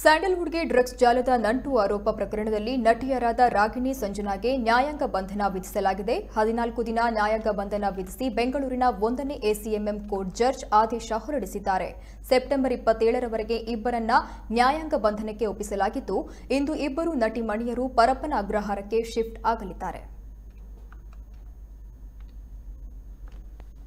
ಸ್ಯಾಂಡಲ್ವುಡ್ಗೆ drugs ಜಾಲದ ನಂಟು ಆರೋಪ ಪ್ರಕರಣದಲ್ಲಿ ನಟಿಯರಾದ ರಾಗಿಣಿ ಸಂಜನಾಗೆ ನ್ಯಾಯಾಂಗ ಬಂಧನ ವಿಧಿಸಲಾಗಿದೆ ಹದಿನಾಲ್ಕು ದಿನ ನ್ಯಾಯಾಂಗ ಬಂಧನ ವಿಧಿಸಿ ಬೆಂಗಳೂರಿನ ಒಂದನೇ ಎಸಿಎಂಎಂ ಕೋರ್ಟ್ ಜಡ್ಜ್ ಆದೇಶ ಹೊರಡಿಸಿದ್ದಾರೆ ಸೆಪ್ಟೆಂಬರ್ ಇಪ್ಪತ್ತೇಳರವರೆಗೆ ಇಬ್ಬರನ್ನ ನ್ಯಾಯಾಂಗ ಬಂಧನಕ್ಕೆ ಒಪ್ಪಿಸಲಾಗಿದ್ದು ಇಂದು ಇಬ್ಬರು ನಟಿ ಮಣಿಯರು ಪರಪ್ಪನ ಅಗ್ರಹಾರಕ್ಕೆ ಶಿಫ್ಟ್ ಆಗಲಿದ್ದಾರೆ